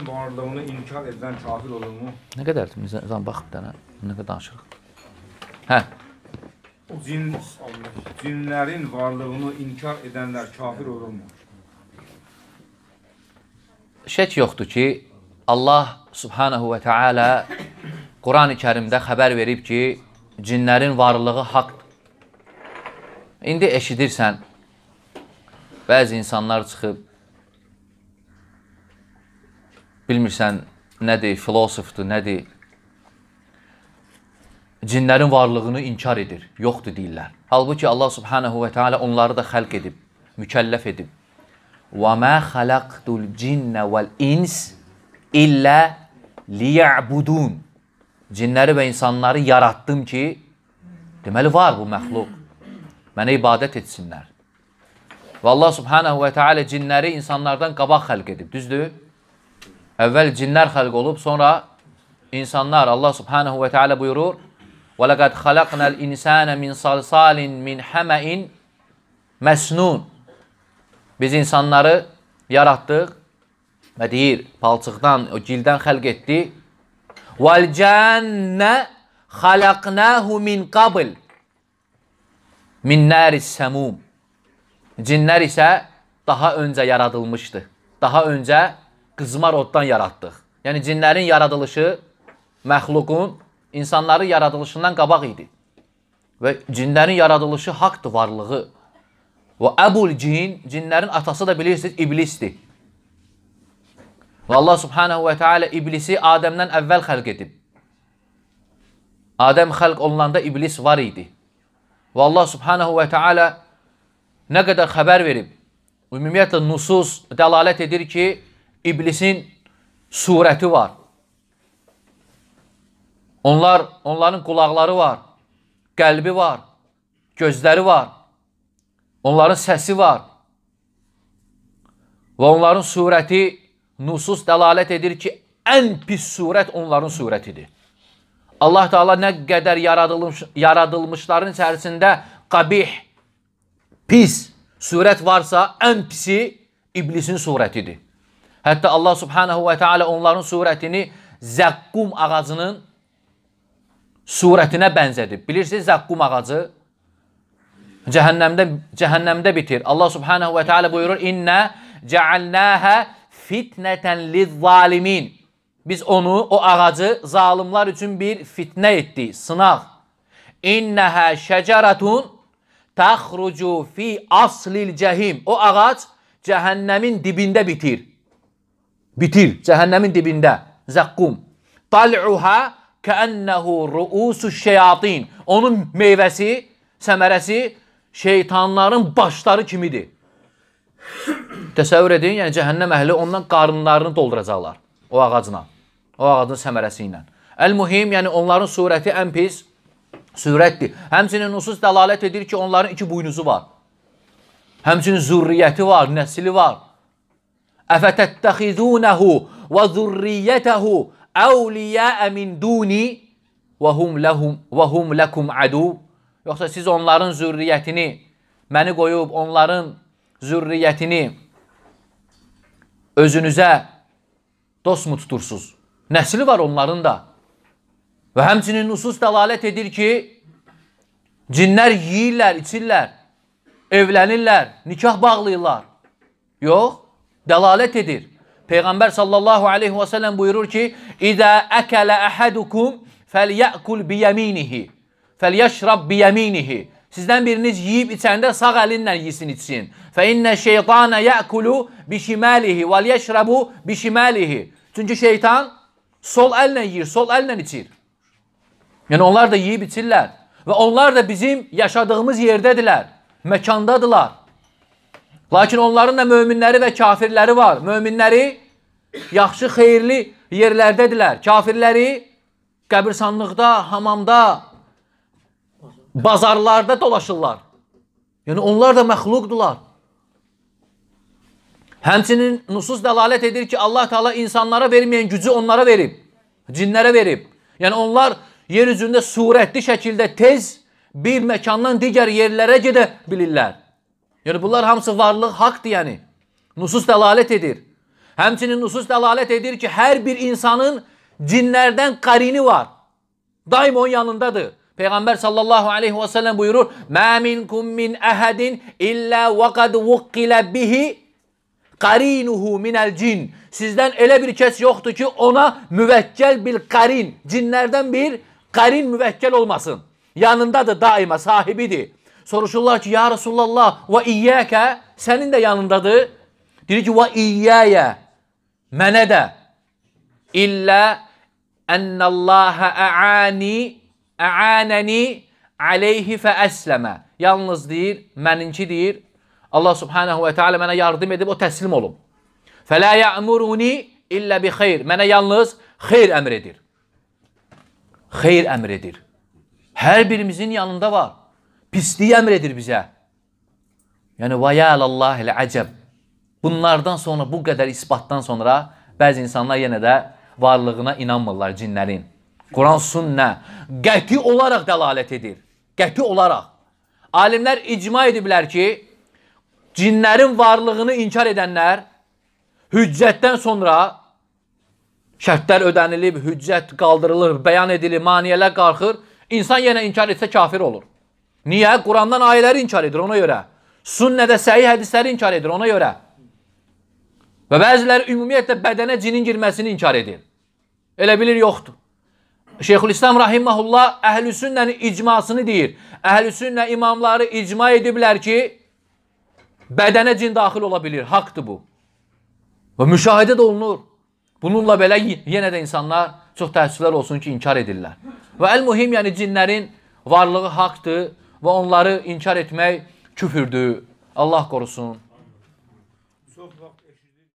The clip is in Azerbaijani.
İslamın varlığını inkar edən kafir olur mu? Nə qədər mizan baxıb da, nə qədər danışırıq. Hə. Cin, cinlərin varlığını inkar edənlər kafir olur mu? Şək yoxdur ki, Allah subhanahu və teala Quran-ı kərimdə xəbər verib ki, cinlərin varlığı haqdır. İndi eşidirsən, bəzi insanlar çıxıb bilmirsən nədir, filosofdur, nədir. Cinlərin varlığını inkar edir, yoxdur deyirlər. Halbuki Allah subhanahu və teala onları da xəlq edib, mükəlləf edib. وَمَا خَلَقْتُ الْجِنَّ وَالْاِنْسِ اِلَّا لِيَعْبُدُونَ Cinləri və insanları yaratdım ki, deməli var bu məxluq. Mənə ibadət etsinlər. Və Allah subhanahu və teala cinləri insanlardan qabaq xəlq edib, düzdür? Əvvəl cinlər xəlq olub, sonra insanlar. Allah subhanahu və Teala buyurur: "Və laqad xalaqnal insana min salsalin min hama'in məsnun." Biz insanları yaratdıq və deyir, palçıqdan, o gildən xəlq etdi. "Val cənnə xalaqnahu min qabl." Min naris samum. Cinlər isə daha öncə yaradılmışdı. Daha öncə qızmar oddan yaratdıq. Yəni cinlərin yaradılışı məxluqun insanları yaradılışından qabaq idi. Və cinlərin yaradılışı haqqdır varlığı. Və Əbul cin, cinlərin atası da bilirsiniz, iblisdir. Və Allah subhanahu və teala iblisi Adəmdən əvvəl xəlq edib. Adəm xəlq olunanda iblis var idi. Və Allah subhanahu və teala nə qədər xəbər verib? Ümumiyyətlə, nusus dəlalət edir ki, iblisin surəti var. Onlar, onların qulaqları var, qəlbi var, gözləri var, onların səsi var. Və onların surəti nusus dəlalət edir ki, ən pis surət onların surətidir. Allah Taala nə qədər yaradılmış, yaradılmışların içərisində qabih, pis surət varsa, ən pisi iblisin surətidir. Hətta Allah subhanahu və teala onların surətini zəqqum ağacının surətinə bənzədib. Bilirsiniz zəqqum ağacı cəhənnəmdə cəhənnəmdə bitir. Allah subhanahu və teala buyurur: "İnna cealnaha fitneten lizzalimin." Biz onu, o ağacı zalimlar üçün bir fitnə etdik, sınaq. İnnəhə şəcəratun təxrucu fi aslil cəhim. O ağac cəhənnəmin dibində bitir bitir. Cehennemin dibinde. Zakkum. Tal'uha ke'ennehu ru'usu şeyatin. Onun meyvəsi, səmərəsi şeytanların başları kimidir. Təsəvvür edin, yəni cəhənnəm əhli ondan qarınlarını dolduracaqlar o ağacla, o ağacın səmərəsi ilə. Əl-mühim, yəni onların surəti ən pis surətdir. Həmçinin nusus dəlalət edir ki, onların iki buynuzu var. Həmçinin zürriyyəti var, nəsli var. اَفَتَتَّخِذُونَهُ وَذُرِّيَّتَهُ اَوْلِيَاءَ مِنْ دُونِ وَهُمْ, لَهُمْ وَهُمْ لَكُمْ عَدُوٌ Yoxsa siz onların zürriyyətini məni qoyub onların zürriyyətini özünüzə dost mu tutursuz? Nəsli var onların da. Və həmçinin nusus dəlalət edir ki, cinlər yeyirlər, içirlər, evlənirlər, nikah bağlayırlar. Yox, dəlalət edir. Peyğəmbər sallallahu aleyhi və səlləm buyurur ki: "İzə əkələ əhadukum fəlyəkul biyəminihi, fəlyeşrab biyəminihi." Sizdən biriniz yeyib içəndə sağ əlinlə yesin içsin. Fə innə şeytana yəkulu bi şimalihi və yeşrabu bi şimalihi. Çünki şeytan sol əllə yeyir, sol əllə içir. Yəni onlar da yeyib içirlər və onlar da bizim yaşadığımız yerdədirlər, məkandadılar. Lakin onların da möminləri və kafirləri var. Möminləri yaxşı, xeyirli yerlərdədirlər. Kafirləri qəbirsanlıqda, hamamda, bazarlarda dolaşırlar. Yəni onlar da məxluqdular. Həmçinin nusus dəlalət edir ki, Allah Taala insanlara verməyən gücü onlara verib, cinlərə verib. Yəni onlar yer üzündə surətli şəkildə tez bir məkandan digər yerlərə gedə bilirlər. Yani bunlar hamısı varlık haqdır yani, Nusus dəlalət edir. Həmçinin nusus dəlalət edir ki, her bir insanın cinlerden karini var. Daim onun yanındadır. Peygamber sallallahu aleyhi ve səlləm buyurur: "Mə minkum min əhədin illa və qad vuqilə bihi karinuhu minəl cin." Sizden elə bir kes yoktu ki, ona müvəkkəl bir karin, cinlerden bir karin müvəkkəl olmasın. Yanındadır daima, sahibidir. Soruşurlar ki, ya Resulallah, və iyyəkə, sənin də yanındadır. Deyir ki, və iyyəyə, mənə də. İllə ənnəlləhə ə'ani, ə'anəni aleyhi fəəsləmə. Yalnız deyir, məninki deyir, Allah subhanahu və teala mənə yardım edib, o təslim olum. Fələ yəmuruni illə bi xeyr. Mənə yalnız xeyr əmr edir. Xeyr əmr edir. Hər birimizin yanında var. Pisliği emredir bize. Yani vayalallahil acem. Bunlardan sonra, bu qədər isbatdan sonra bəzi insanlar yenə də varlığına inanmırlar cinlərin. Quran sünnə qəti olaraq dəlalət edir. Qəti olaraq. Alimlər icma ediblər ki, cinlərin varlığını inkar edənlər hüccətdən sonra şərtlər ödənilib, hüccət qaldırılır, bəyan edilir, maniyələr qalxır. İnsan yenə inkar etsə kafir olur. Niyə? Qurandan ayələri inkar edir ona görə. Sünnədə səhih hədisləri inkar edir ona görə. Və bəziləri ümumiyyətlə bədənə cinin girməsini inkar edir. Elə bilir yoxdur. Şeyxülislam rahimehullah əhlüsünnənin icmasını deyir. Əhlüsünnə imamları icma ediblər ki, bədənə cin daxil ola bilir. Haqqdır bu. Və müşahidə də olunur. Bununla belə yenə də insanlar çox təəssüflər olsun ki, inkar edirlər. Və əl-mühim, yəni cinlərin varlığı haqqdır və onları inkar etmək küfürdür. Allah qorusun.